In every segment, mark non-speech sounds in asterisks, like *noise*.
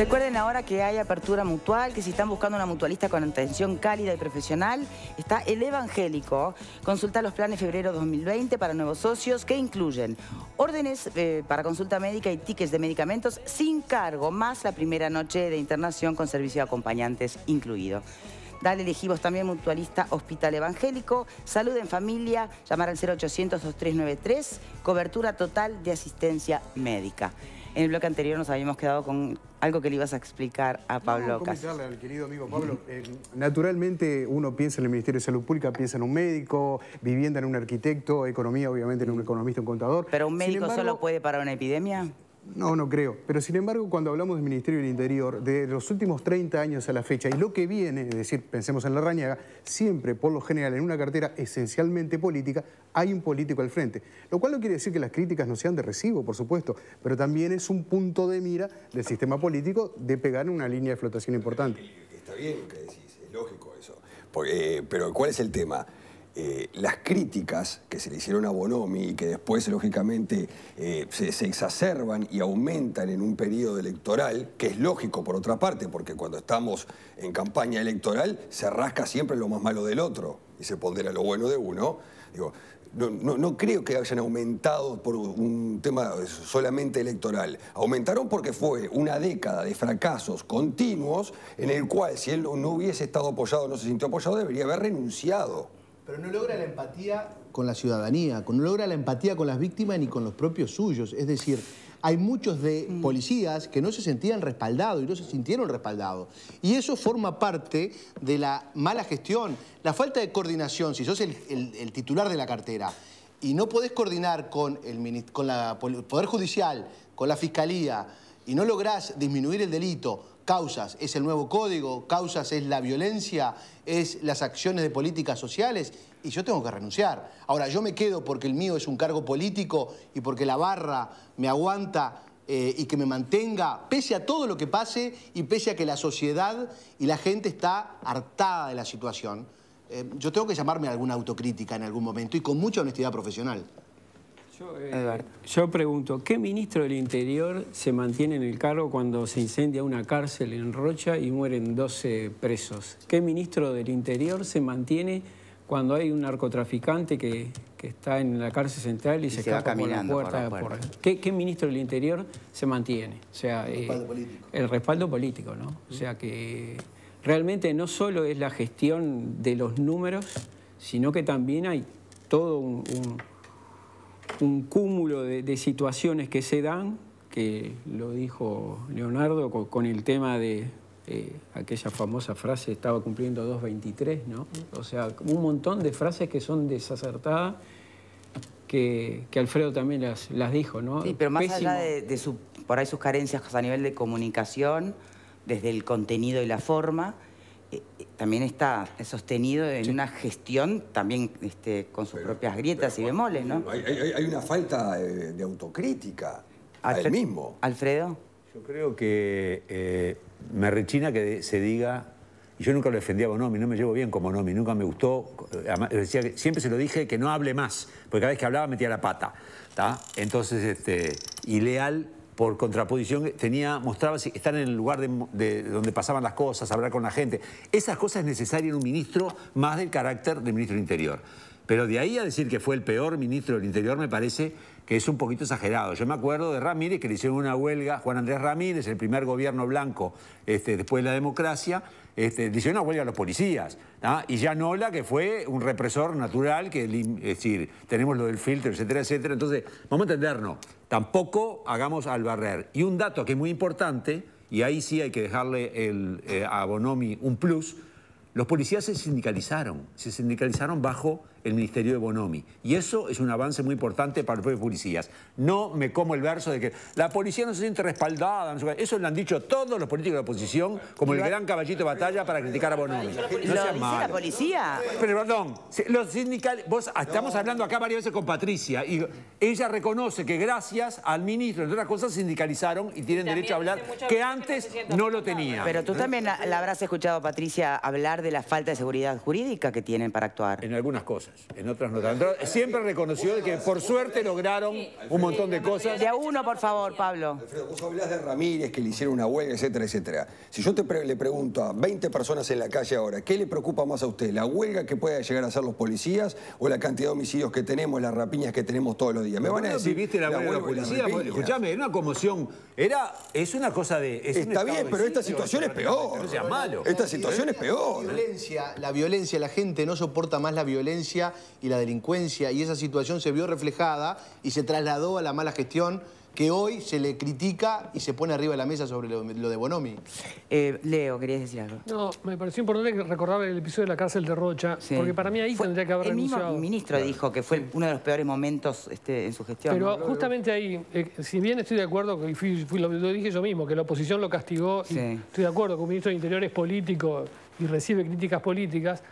Recuerden ahora que hay apertura mutual, que si están buscando una mutualista con atención cálida y profesional, está el evangélico. Consulta los planes febrero 2020 para nuevos socios que incluyen órdenes eh, para consulta médica y tickets de medicamentos sin cargo, más la primera noche de internación con servicio de acompañantes incluido. Dale, elegimos también Mutualista Hospital Evangélico. Salud en familia, llamar al 0800-2393, cobertura total de asistencia médica. En el bloque anterior nos habíamos quedado con algo que le ibas a explicar a Pablo Casas. al querido amigo Pablo. Eh, naturalmente uno piensa en el Ministerio de Salud Pública, piensa en un médico, vivienda en un arquitecto, economía obviamente en un economista, un contador. ¿Pero un médico solo puede parar una epidemia? No, no creo. Pero sin embargo, cuando hablamos del Ministerio del Interior, de los últimos 30 años a la fecha, y lo que viene, es decir, pensemos en la rañaga, siempre, por lo general, en una cartera esencialmente política, hay un político al frente. Lo cual no quiere decir que las críticas no sean de recibo, por supuesto, pero también es un punto de mira del sistema político de pegar una línea de flotación importante. Está bien lo que decís, es lógico eso. Eh, pero ¿cuál es el tema? Eh, las críticas que se le hicieron a Bonomi y que después, lógicamente, eh, se, exacerban y aumentan en un periodo electoral, que es lógico por otra parte, porque cuando estamos en campaña electoral se rasca siempre lo más malo del otro y se pondera lo bueno de uno. Digo, no, no creo que hayan aumentado por un tema solamente electoral. Aumentaron porque fue una década de fracasos continuos en el cual si él no hubiese estado apoyado, no se sintió apoyado, debería haber renunciado pero no logra la empatía con la ciudadanía, no logra la empatía con las víctimas ni con los propios suyos. Es decir, hay muchos de mm. policías que no se sentían respaldados y no se sintieron respaldados. Y eso forma parte de la mala gestión, la falta de coordinación, si sos el, titular de la cartera y no podés coordinar con el, el Poder Judicial, con la Fiscalía, y no lográs disminuir el delito, causas, es el nuevo código, causas es la violencia, es las acciones de políticas sociales y yo tengo que renunciar. Ahora, yo me quedo porque el mío es un cargo político y porque la barra me aguanta eh, y que me mantenga, pese a todo lo que pase y pese a que la sociedad y la gente está hartada de la situación. Eh, yo tengo que llamarme a alguna autocrítica en algún momento y con mucha honestidad profesional. Yo, eh, yo pregunto, ¿qué ministro del Interior se mantiene en el cargo cuando se incendia una cárcel en Rocha y mueren 12 presos? ¿Qué ministro del Interior se mantiene cuando hay un narcotraficante que, está en la cárcel central y, se, queda escapa por la puerta? Por ¿Qué, ministro del Interior se mantiene? O sea, el eh, respaldo político. El respaldo político, ¿no? O sea que realmente no solo es la gestión de los números, sino que también hay todo un un cúmulo de, situaciones que se dan, que lo dijo Leonardo con, el tema de aquella famosa frase, estaba cumpliendo 2.23, ¿no? O sea, un montón de frases que son desacertadas, que, que Alfredo también las, dijo, ¿no? Sí, pero más allá de, por ahí sus carencias a nivel de comunicación, desde el contenido y la forma, eh, también está sostenido en una gestión también este, con sus propias grietas y bemoles, ¿no? Hay, una falta de, autocrítica al mismo. Alfredo. Yo creo que eh, me rechina que se diga... y Yo nunca lo defendía a Bonomi, no me llevo bien con Bonomi, nunca me gustó. siempre se lo dije que no hable más, porque cada vez que hablaba metía la pata. Entonces, este, y por contraposición, tenía, mostraba estar en el lugar de, donde pasaban las cosas, hablar con la gente. Esas cosas es necesaria en un ministro más del carácter de ministro del Interior. Pero de ahí a decir que fue el peor ministro del Interior me parece que es un poquito exagerado. Yo me acuerdo de Ramírez que le hicieron una huelga, Juan Andrés Ramírez, el primer gobierno blanco este, después de la democracia, este, dice una huelga a los policías. Y ya Nola, que fue un represor natural, que, es decir, tenemos lo del filtro, etcétera, etcétera. Entonces, vamos a entendernos, tampoco hagamos al barrer. Y un dato que es muy importante, y ahí sí hay que dejarle eh, a Bonomi un plus, los policías se sindicalizaron, se sindicalizaron bajo el Ministerio de Bonomi. Y eso es un avance muy importante para los policías. No me como el verso de que la policía no se siente respaldada. Eso lo han dicho todos los políticos de la oposición como el gran caballito de batalla para criticar a Bonomi. No la policía? Pero perdón, los sindicales... Vos, ah, estamos hablando acá varias veces con Patricia y ella reconoce que gracias al ministro, entre otras cosas, sindicalizaron y tienen derecho a hablar que antes no lo tenía Pero tú también la habrás escuchado, Patricia, hablar de la falta de seguridad jurídica que tienen para actuar. En algunas cosas en otras notas Siempre reconoció que por suerte lograron un montón de cosas. De a uno, por favor, Pablo. Alfredo, vos hablás de Ramírez, que le hicieron una huelga, etcétera, etcétera. Si yo te le pregunto a 20 personas en la calle ahora, ¿qué le preocupa más a usted? ¿La huelga que pueda llegar a hacer los policías o la cantidad de homicidios que tenemos, las rapiñas que tenemos todos los días? Me van a decir... la huelga de policías? Escuchame, era una conmoción. Era, es una cosa de... Está bien, pero esta situación es peor. No sea malo. Esta situación es peor. La violencia, la violencia, la gente no soporta más la violencia y la delincuencia y esa situación se vio reflejada y se trasladó a la mala gestión que hoy se le critica y se pone arriba de la mesa sobre lo, de Bonomi. Eh, Leo, querías decir algo. No, me pareció importante recordar el episodio de la cárcel de Rocha, porque para mí ahí tendría que haber el mismo ministro dijo que fue uno de los peores momentos este, en su gestión. Pero justamente ahí, eh, si bien estoy de acuerdo, y lo, dije yo mismo, que la oposición lo castigó, estoy de acuerdo que un ministro de Interior es político y recibe críticas políticas,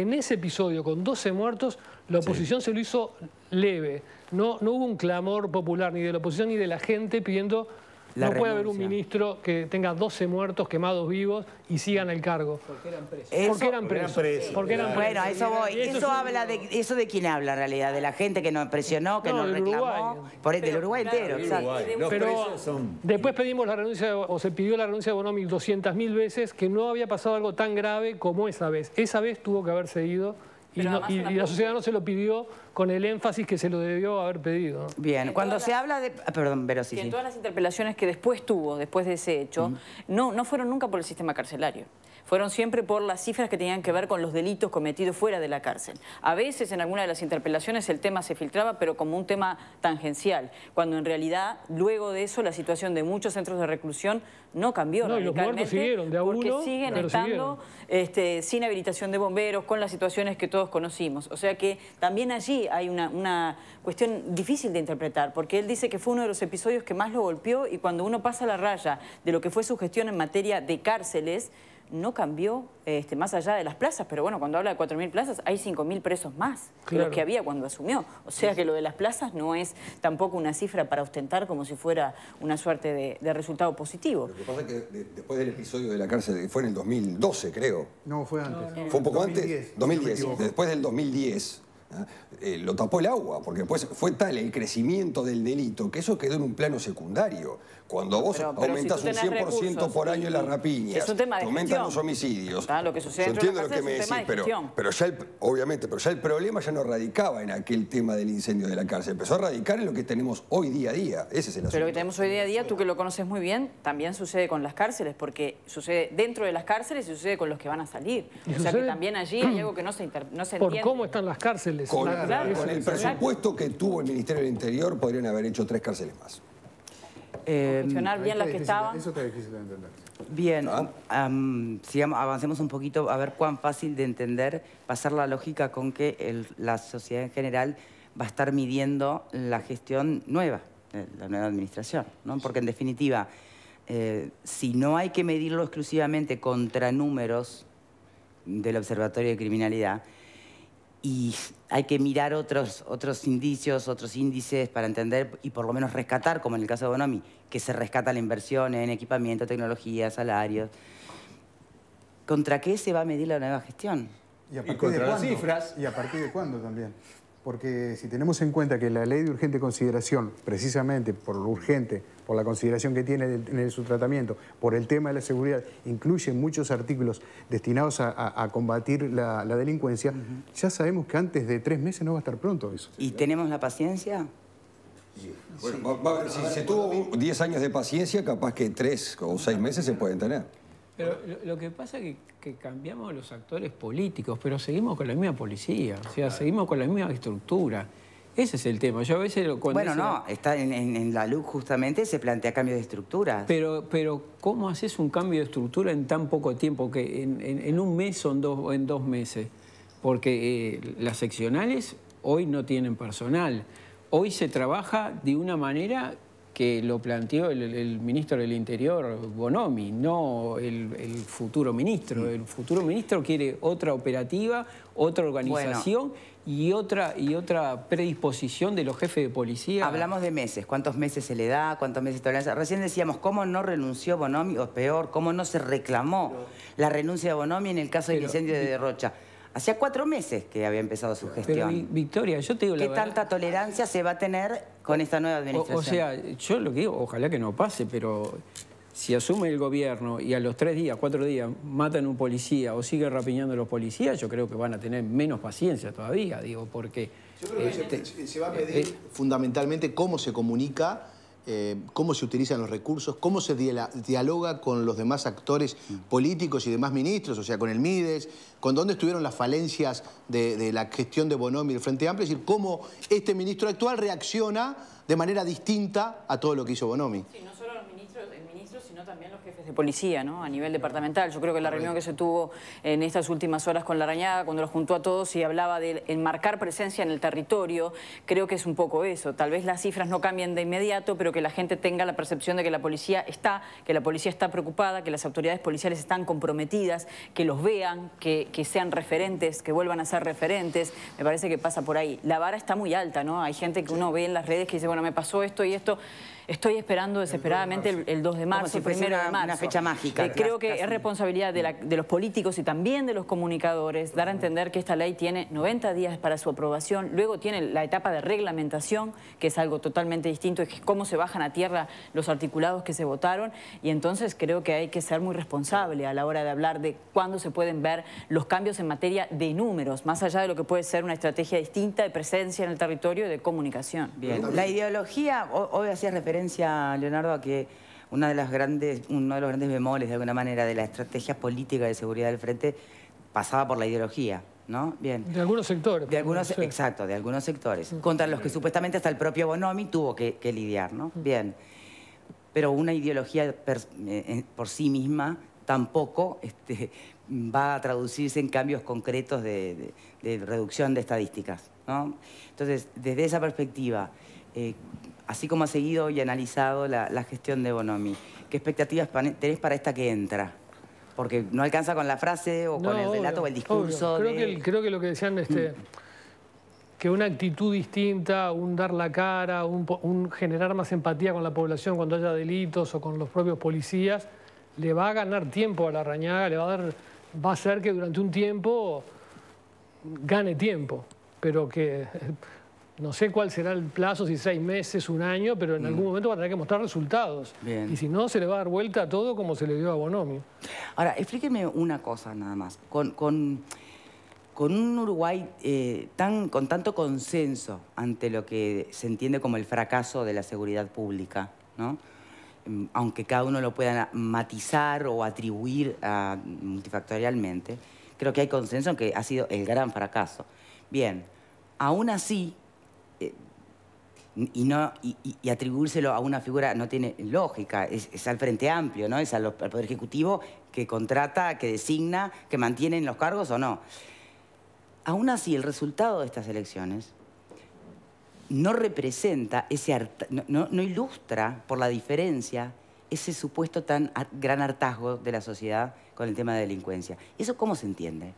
en ese episodio con 12 muertos, la oposición se lo hizo leve. No, no hubo un clamor popular ni de la oposición ni de la gente pidiendo no puede haber un ministro que tenga 12 muertos quemados vivos y sigan el cargo. Porque eran presos. porque eran presos. eran Bueno, eso voy. Eso, habla de eso de quién habla en realidad, de la gente que nos presionó, que nos reclamó. Por el, del Uruguay entero, Pero después pedimos la renuncia, o se pidió la renuncia de Bonomi 200.000 veces, que no había pasado algo tan grave como esa vez. Esa vez tuvo que haber seguido y, la sociedad no se lo pidió con el énfasis que se lo debió haber pedido. Bien, cuando se habla de... Ah, perdón, pero sí, En todas las interpelaciones que después tuvo, después de ese hecho, no, no fueron nunca por el sistema carcelario fueron siempre por las cifras que tenían que ver con los delitos cometidos fuera de la cárcel. A veces en alguna de las interpelaciones el tema se filtraba, pero como un tema tangencial, cuando en realidad luego de eso la situación de muchos centros de reclusión no cambió no, radicalmente. Los siguieron de a porque siguen estando este, sin habilitación de bomberos, con las situaciones que todos conocimos. O sea que también allí hay una cuestión difícil de interpretar, porque él dice que fue uno de los episodios que más lo golpeó y cuando uno pasa la raya de lo que fue su gestión en materia de cárceles, no cambió, este, más allá de las plazas, pero bueno, cuando habla de 4.000 plazas, hay 5.000 presos más que los que había cuando asumió. O sea que lo de las plazas no es tampoco una cifra para ostentar como si fuera una suerte de, resultado positivo. Lo que pasa es que después del episodio de la cárcel, fue en el 2012, creo. No, fue antes. fue un poco antes. 2010. después del 2010 eh, lo tapó el agua, porque después fue tal el crecimiento del delito que eso quedó en un plano secundario. Cuando vos aumentas un 100% por año la las aumentan los homicidios. lo que sucede entiendo lo que me decís, pero, ya el, obviamente, pero ya el problema ya no radicaba en aquel tema del incendio de la cárcel, empezó a radicar en lo que tenemos hoy día a día. Ese es el Pero lo que tenemos hoy día a día, tú que lo conoces muy bien, también sucede con las cárceles, porque sucede dentro de las cárceles y sucede con los que van a salir. O sea que también allí hay algo que no se, no se entiende. Por cómo están las cárceles con, el presupuesto que tuvo el Ministerio del Interior podrían haber hecho tres cárceles más. Eh, bien las que estaban. Eso está difícil de entender. Bien, ah. avancemos un poquito a ver cuán fácil de entender pasar la lógica con que la sociedad en general va a estar midiendo la gestión nueva, eh, la nueva administración, ¿no? Porque en definitiva, eh, si no hay que medirlo exclusivamente contra números del Observatorio de Criminalidad, y hay que mirar otros, otros indicios, otros índices para entender y por lo menos rescatar, como en el caso de Bonomi, que se rescata la inversión en equipamiento, tecnología, salarios. ¿Contra qué se va a medir la nueva gestión? a partir de cifras. ¿Y a partir de cuándo también? Porque si tenemos en cuenta que la ley de urgente consideración, precisamente por lo urgente, por la consideración que tiene en, su tratamiento, por el tema de la seguridad, incluye muchos artículos destinados a, combatir la, delincuencia, ya sabemos que antes de tres meses no va a estar pronto eso. ¿Y tenemos la paciencia? Bueno, si se tuvo 10 años de paciencia, capaz que tres o seis meses se pueden tener lo, que pasa es que, cambiamos los actores políticos, pero seguimos con la misma policía, o sea, seguimos con la misma estructura. Ese es el tema. Yo a veces Bueno, no, está en, la luz justamente se plantea cambio de estructura. Pero, pero ¿cómo haces un cambio de estructura en tan poco tiempo? que En, un mes o en dos, en dos meses. Porque eh, las seccionales hoy no tienen personal. Hoy se trabaja de una manera que lo planteó el, ministro del Interior, Bonomi, no el, futuro ministro. Mm. El futuro ministro quiere otra operativa, otra organización y, otra, y otra predisposición de los jefes de policía. Hablamos de meses, cuántos meses se le da, cuántos meses tolerancia. Recién decíamos cómo no renunció Bonomi, o peor, cómo no se reclamó la renuncia de Bonomi en el caso del incendio de Derrocha. Hacía cuatro meses que había empezado su gestión. Victoria, yo te digo la ¿Qué tanta tolerancia se va a tener con esta nueva administración? O, sea, yo lo que digo, ojalá que no pase, pero si asume el gobierno y a los tres días, cuatro días, matan un policía o sigue rapiñando a los policías, yo creo que van a tener menos paciencia todavía, digo, porque... Yo creo que eh, se, va a pedir eh, eh, fundamentalmente cómo se comunica eh, cómo se utilizan los recursos, cómo se dialoga con los demás actores mm. políticos y demás ministros, o sea, con el MIDES, con dónde estuvieron las falencias de, la gestión de Bonomi y el Frente Amplio, es decir, cómo este ministro actual reacciona de manera distinta a todo lo que hizo Bonomi también los jefes de policía, ¿no? A nivel departamental. Yo creo que la reunión que se tuvo en estas últimas horas con La Arañada, cuando los juntó a todos y hablaba de enmarcar presencia en el territorio, creo que es un poco eso. Tal vez las cifras no cambien de inmediato, pero que la gente tenga la percepción de que la policía está, que la policía está preocupada, que las autoridades policiales están comprometidas, que los vean, que, que sean referentes, que vuelvan a ser referentes. Me parece que pasa por ahí. La vara está muy alta, ¿no? Hay gente que uno ve en las redes que dice, bueno, me pasó esto y esto. Estoy esperando desesperadamente el, 2 de marzo, el si de marzo. fecha mágica. Eh, creo que es responsabilidad de, los políticos y también de los comunicadores dar a entender que esta ley tiene 90 días para su aprobación, luego tiene la etapa de reglamentación, que es algo totalmente distinto, es cómo se bajan a tierra los articulados que se votaron, y entonces creo que hay que ser muy responsable a la hora de hablar de cuándo se pueden ver los cambios en materia de números, más allá de lo que puede ser una estrategia distinta de presencia en el territorio de comunicación. Bien. La ideología, hoy hacía referencia referencia, Leonardo, a que una de las grandes, uno de los grandes bemoles, de alguna manera, de la estrategia política de seguridad del frente pasaba por la ideología. ¿No? Bien. De algunos sectores. De algunos, Exacto, de algunos sectores. Contra los que supuestamente hasta el propio Bonomi tuvo que, lidiar, ¿no? Bien. Pero una ideología eh, eh, por sí misma tampoco este, va a traducirse en cambios concretos de, reducción de estadísticas. ¿no? Entonces, desde esa perspectiva, eh, así como ha seguido y analizado la, gestión de Bonomi. ¿Qué expectativas tenés para esta que entra? Porque no alcanza con la frase o con el relato o el discurso. Creo, que lo que decían, este, *clears throat* que una actitud distinta, un dar la cara, un, generar más empatía con la población cuando haya delitos o con los propios policías, le va a ganar tiempo a la rañaga, le va a dar, va a hacer que durante un tiempo gane tiempo, pero que no sé cuál será el plazo, si seis meses, un año, pero en algún mm. momento va a tener que mostrar resultados. Y si no, se le va a dar vuelta a todo como se le dio a Bonomi. Ahora, explíqueme una cosa nada más. Con, con, un Uruguay eh, tan, con tanto consenso ante lo que se entiende como el fracaso de la seguridad pública, ¿no? Mm, aunque cada uno lo pueda matizar o atribuir ah, multifactorialmente, creo que hay consenso en que ha sido el gran fracaso. Bien, aún así, y, atribuírselo a una figura no tiene lógica. Es, al Frente Amplio, ¿no? Es al, Poder Ejecutivo que contrata, que designa, que mantiene en los cargos o no. Aún así, el resultado de estas elecciones no representa, ese no, ilustra por la diferencia ese supuesto tan gran hartazgo de la sociedad con el tema de delincuencia. ¿Eso cómo se entiende?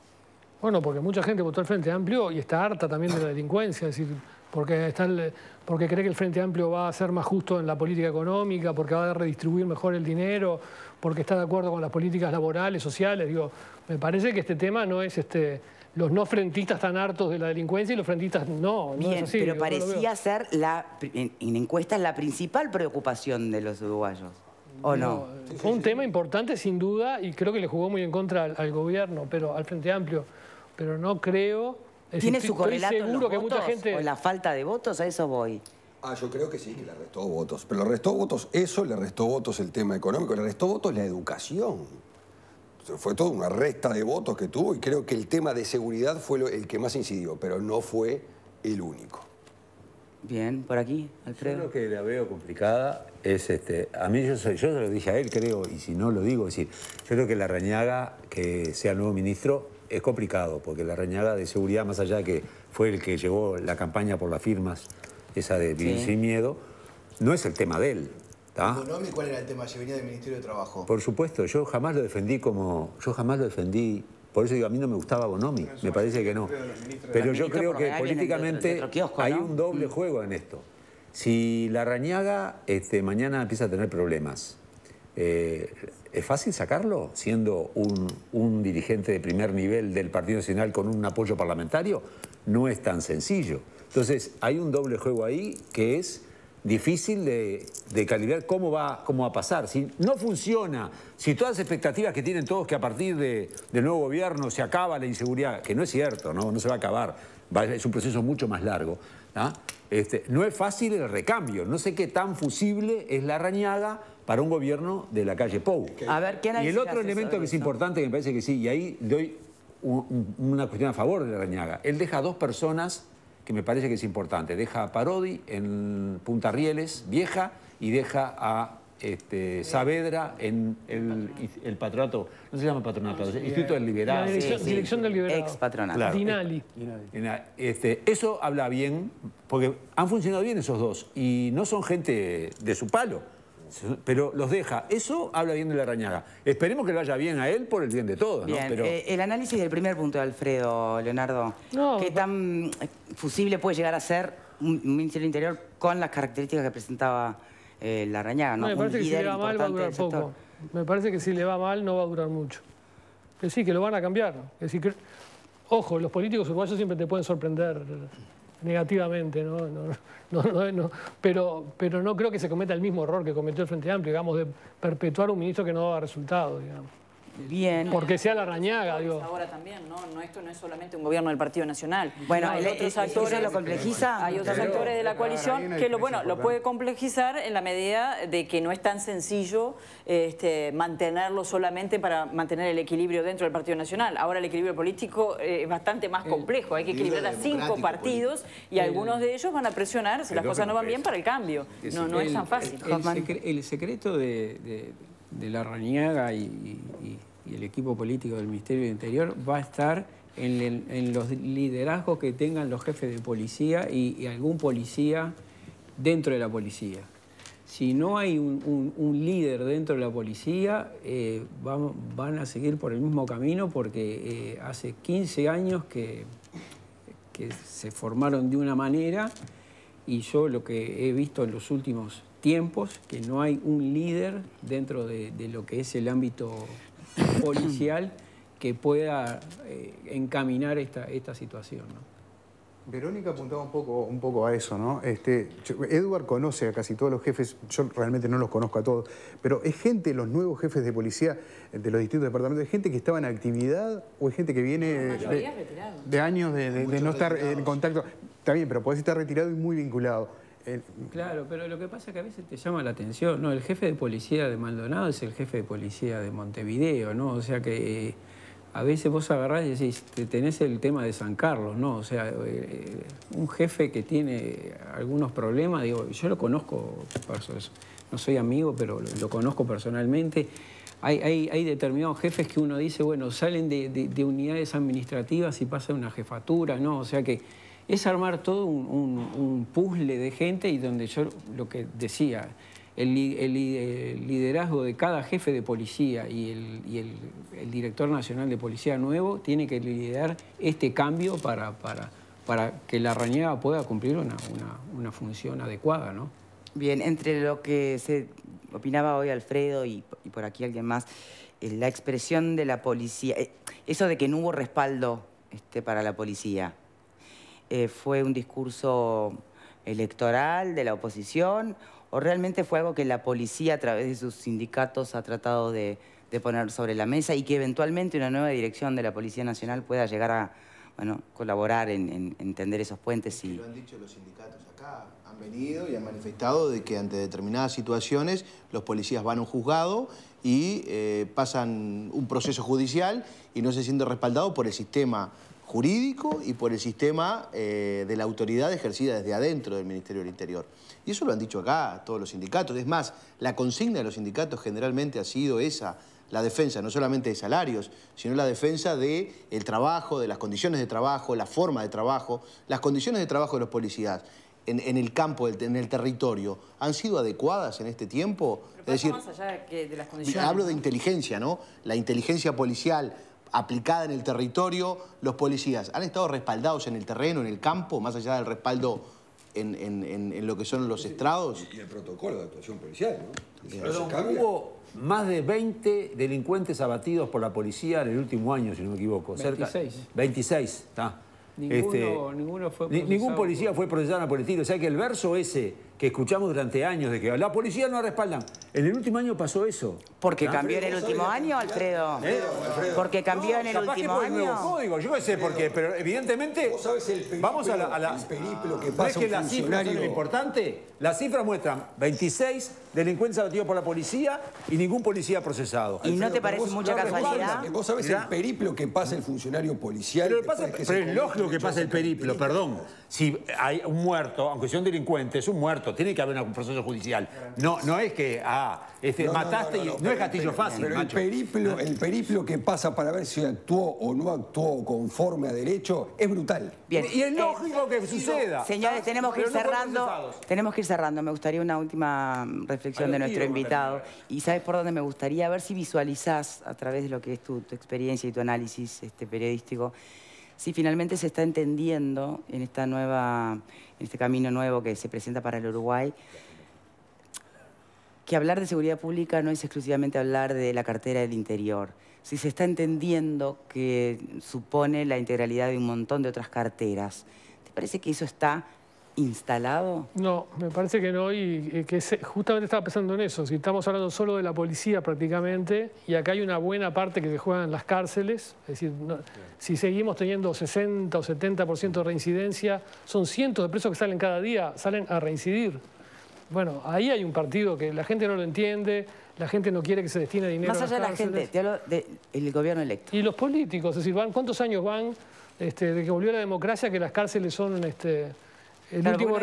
Bueno, porque mucha gente votó al Frente Amplio y está harta también de la delincuencia. Es decir, porque, están, porque cree que el Frente Amplio va a ser más justo en la política económica, porque va a redistribuir mejor el dinero, porque está de acuerdo con las políticas laborales, sociales. Digo, me parece que este tema no es este, los no frentistas están hartos de la delincuencia y los frentistas no. Bien, pero parecía ser la, en, encuestas la principal preocupación de los uruguayos. ¿O no? fue un tema importante sin duda y creo que le jugó muy en contra al, al gobierno, pero al Frente Amplio. Pero no creo ¿Tiene su correlato en la falta de votos? A eso voy. Ah, yo creo que sí, que le restó votos. Pero le restó votos eso, le restó votos el tema económico, le restó votos la educación. Fue todo una resta de votos que tuvo y creo que el tema de seguridad fue el que más incidió, pero no fue el único. Bien, por aquí, Alfredo. Yo lo que la veo complicada es, este, a mí yo, se lo dije a él, creo, y si no lo digo, es decir, yo creo que la reñaga, que sea nuevo ministro, es complicado, porque la reñaga de seguridad, más allá que fue el que llevó la campaña por las firmas, esa de vivir sin miedo, no es el tema de él. Bonomi, cuál era el tema? Se venía del Ministerio de Trabajo. Por supuesto, yo jamás lo defendí como... Yo jamás lo defendí por eso digo, a mí no me gustaba Bonomi, me parece que no. Pero yo creo que políticamente hay un doble mm. juego en esto. Si la Rañaga este, mañana empieza a tener problemas, eh, ¿Es fácil sacarlo siendo un, dirigente de primer nivel del Partido Nacional con un apoyo parlamentario? No es tan sencillo. Entonces, hay un doble juego ahí que es difícil de, calibrar cómo va, cómo a pasar. Si no funciona, si todas las expectativas que tienen todos que a partir de, del nuevo gobierno se acaba la inseguridad, que no es cierto, no, se va a acabar, es un proceso mucho más largo. ¿Ah? Este, no es fácil el recambio. No sé qué tan fusible es la rañaga para un gobierno de la calle Pou. y el otro elemento que es importante, que me parece que sí, y ahí doy una cuestión a favor de la rañaga. Él deja dos personas que me parece que es importante. Deja a Parodi en Punta Rieles, vieja, y deja a este, Saavedra en el, patronato, no se llama patronato, Instituto del Liberado. dirección, del Liberado. Ex patronato. Dinali. Este, eso habla bien, porque han funcionado bien esos dos y no son gente de su palo, pero los deja. Eso habla bien de la arañaga Esperemos que le vaya bien a él por el bien de todos. pero... Eh, el análisis del primer punto de Alfredo, Leonardo, que ¿qué tan fusible puede llegar a ser un, un ministerio interior con las características que presentaba eh, ¿no? me parece que si le va mal va a durar poco. Me parece que si le va mal no va a durar mucho. Que sí, que lo van a cambiar. Ojo, los políticos uruguayos siempre te pueden sorprender negativamente, ¿no? pero, pero no creo que se cometa el mismo error que cometió el Frente Amplio, digamos, de perpetuar un ministro que no daba resultados, digamos. Bien. Porque sea la rañaga, digo. Ahora también, ¿no? no esto no es solamente un gobierno del Partido Nacional. Bueno, hay e- otros e- actores, lo complejiza. Hay otros actores de la coalición que lo bueno lo puede complejizar en la medida de que no es tan sencillo este, mantenerlo solamente para mantener el equilibrio dentro del Partido Nacional. Ahora el equilibrio político eh, es bastante más complejo. Hay que equilibrar a cinco partidos y algunos de ellos van a presionar si las cosas no van bien para el cambio. No, no es tan fácil. El, secreto de de la Raniaga y, el equipo político del Ministerio del Interior va a estar en, los liderazgos que tengan los jefes de policía y, algún policía dentro de la policía. Si no hay un, líder dentro de la policía, eh, van, a seguir por el mismo camino porque eh, hace 15 años que, que se formaron de una manera y yo lo que he visto en los últimos tiempos, que no hay un líder dentro de, lo que es el ámbito *coughs* policial que pueda eh, encaminar esta, esta situación. Verónica apuntaba un poco, un poco a eso, ¿no? Este, Edward conoce a casi todos los jefes, yo realmente no los conozco a todos, pero es gente, los nuevos jefes de policía de los distintos departamentos, es gente que estaba en actividad o es gente que viene de, años de, no estar en contacto. Está bien, pero puede estar retirado y muy vinculado. Claro, pero lo que pasa es que a veces te llama la atención, ¿no? El jefe de policía de Maldonado es el jefe de policía de Montevideo, ¿no? O sea que eh, a veces vos agarrás y decís, tenés el tema de San Carlos, ¿no? O sea, eh, un jefe que tiene algunos problemas, digo, yo lo conozco, no soy amigo, pero lo, conozco personalmente. Hay, hay, hay, determinados jefes que uno dice, bueno, salen de, unidades administrativas y pasan a una jefatura, ¿no? O sea que es armar todo un, puzzle de gente y donde yo lo que decía, el, liderazgo de cada jefe de policía y, el, director nacional de policía nuevo tiene que liderar este cambio para, que la raña pueda cumplir una, función adecuada, ¿no? Bien, entre lo que se opinaba hoy Alfredo y, por aquí alguien más, eh, la expresión de la policía, eh, eso de que no hubo respaldo este, para la policía. Eh, fue un discurso electoral de la oposición o realmente fue algo que la policía a través de sus sindicatos ha tratado de, poner sobre la mesa y que eventualmente una nueva dirección de la Policía Nacional pueda llegar a bueno, colaborar en, tender entender esos puentes. Y... Lo han dicho los sindicatos acá, han venido y han manifestado de que ante determinadas situaciones los policías van a un juzgado y eh, pasan un proceso judicial y no se sienten respaldados por el sistema jurídico y por el sistema eh, de la autoridad ejercida desde adentro del Ministerio del Interior. Y eso lo han dicho acá todos los sindicatos. Es más, la consigna de los sindicatos generalmente ha sido esa, la defensa no solamente de salarios, sino la defensa del trabajo, de las condiciones de trabajo, la forma de trabajo, las condiciones de trabajo de los policías. En, el campo, en el territorio, han sido adecuadas en este tiempo? es decir, más allá de las condiciones. Hablo de inteligencia, ¿no? La inteligencia policial, aplicada en el territorio. ¿Los policías han estado respaldados en el terreno, en el campo, más allá del respaldo en, lo que son los estrados? Y el protocolo de actuación policial, ¿no? hubo más de 20 delincuentes abatidos por la policía en el último año, si no me equivoco. 26. 26, está. Ninguno, este, fue ningún policía fue procesado por el tiro. O sea que el verso ese que escuchamos durante años de que la policía no respaldan. En el último año pasó eso. Porque ah, cambió en el último año, Alfredo. Porque cambió en el último año. el código, yo no sé por qué, pero evidentemente ¿Vos sabes el periplo, vamos a a que pasa. ¿Ves que las cifras lo importante? Las cifras muestran 26 delincuentes abatidos por la policía y ningún policía procesado. ¿Y no te parece mucha casualidad? Vos sabés el periplo que pasa el funcionario policial. Pero, es lógico que pasa el periplo, perdón si hay un muerto, aunque sea un delincuente, es un muerto, tiene que haber un proceso judicial. No, no es que, ah, este, mataste y no es gatillo fácil, pero ah. El periplo, que pasa para ver si actuó o no actuó conforme a derecho es brutal. Bien. Y es eh, lógico que suceda. Señores, ah, tenemos que ir cerrando. Tenemos que ir cerrando. Me gustaría una última mm, reflexión de nuestro invitado. Y sabes por dónde me gustaría, a ver si visualizás a través de lo que es tu, experiencia y tu análisis este, periodístico si finalmente se está entendiendo en, esta nueva, en este camino nuevo que se presenta para el Uruguay, que hablar de seguridad pública no es exclusivamente hablar de la cartera del interior. Si se está entendiendo que supone la integralidad de un montón de otras carteras, ¿te parece que eso está instalado? No, me parece que no y que justamente estaba pensando en eso. Si estamos hablando solo de la policía prácticamente y acá hay una buena parte que se juega en las cárceles, es decir, si seguimos teniendo 60 o 70% de reincidencia, son cientos de presos que salen cada día, salen a reincidir. Bueno, ahí hay un partido que la gente no lo entiende, la gente no quiere que se destine dinero Más allá de la gente, el del gobierno electo. Y los políticos, es decir, van, ¿cuántos años van este, de que volvió la democracia que las cárceles son... Este, el último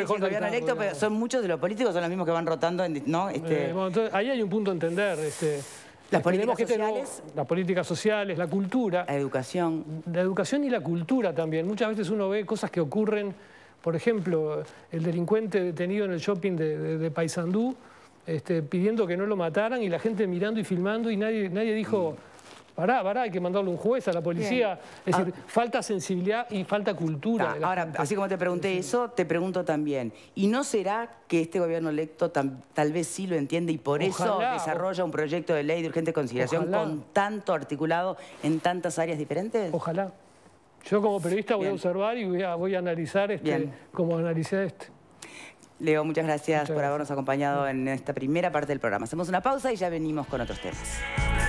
son muchos de los políticos, son los mismos que van rotando. En, eh, este, ahí hay un punto a entender. Este, las este, políticas sociales. Las políticas sociales, la cultura. La educación. La educación y la cultura también. Muchas veces uno ve cosas que ocurren, por ejemplo, el delincuente detenido en el shopping de, Paysandú, pidiendo que no lo mataran y la gente mirando y filmando y nadie, dijo... Mm pará, pará, hay que mandarle un juez a la policía. Es decir, ah. falta sensibilidad y falta cultura. ahora, así como te pregunté eso, te pregunto también. ¿Y no será que este gobierno electo tal vez sí lo entiende y por eso desarrolla un proyecto de ley de urgente consideración con tanto articulado en tantas áreas diferentes? Ojalá. Yo como periodista voy a observar y voy a, analizar este, como analicé este. Leo, muchas gracias por habernos acompañado en esta primera parte del programa. Hacemos una pausa y ya venimos con otros temas.